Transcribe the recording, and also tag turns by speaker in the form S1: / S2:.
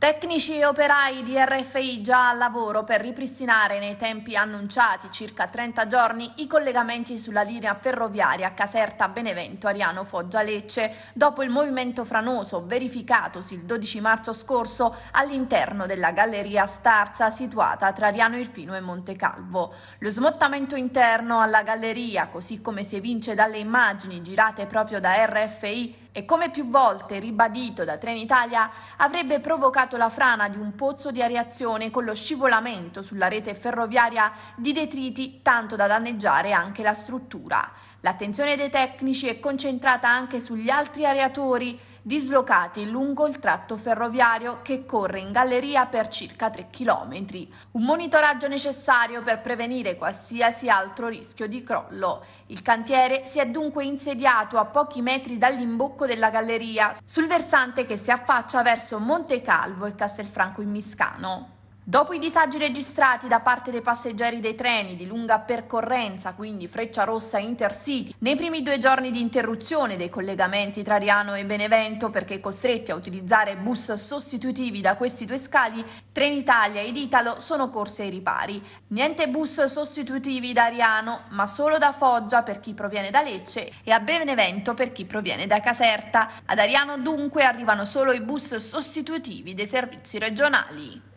S1: Tecnici e operai di RFI già al lavoro per ripristinare nei tempi annunciati circa 30 giorni i collegamenti sulla linea ferroviaria Caserta-Benevento-Ariano-Foggia-Lecce dopo il movimento franoso verificatosi il 12 marzo scorso all'interno della galleria Starza situata tra Ariano Irpino e Montecalvo. Lo smottamento interno alla galleria, così come si evince dalle immagini girate proprio da RFI e come più volte ribadito da Trenitalia avrebbe provocato la frana di un pozzo di ariazione con lo scivolamento sulla rete ferroviaria di detriti tanto da danneggiare anche la struttura. L'attenzione dei tecnici è concentrata anche sugli altri areatori dislocati lungo il tratto ferroviario che corre in galleria per circa 3 km, un monitoraggio necessario per prevenire qualsiasi altro rischio di crollo. Il cantiere si è dunque insediato a pochi metri dall'imbocco della galleria, sul versante che si affaccia verso Monte Calvo e Castelfranco in Miscano. Dopo i disagi registrati da parte dei passeggeri dei treni di lunga percorrenza, quindi freccia rossa intercity, nei primi due giorni di interruzione dei collegamenti tra Riano e Benevento perché costretti a utilizzare bus sostitutivi da questi due scali, Trenitalia ed Italo sono corsi ai ripari. Niente bus sostitutivi da Riano, ma solo da Foggia per chi proviene da Lecce e a Benevento per chi proviene da Caserta. Ad Ariano dunque arrivano solo i bus sostitutivi dei servizi regionali.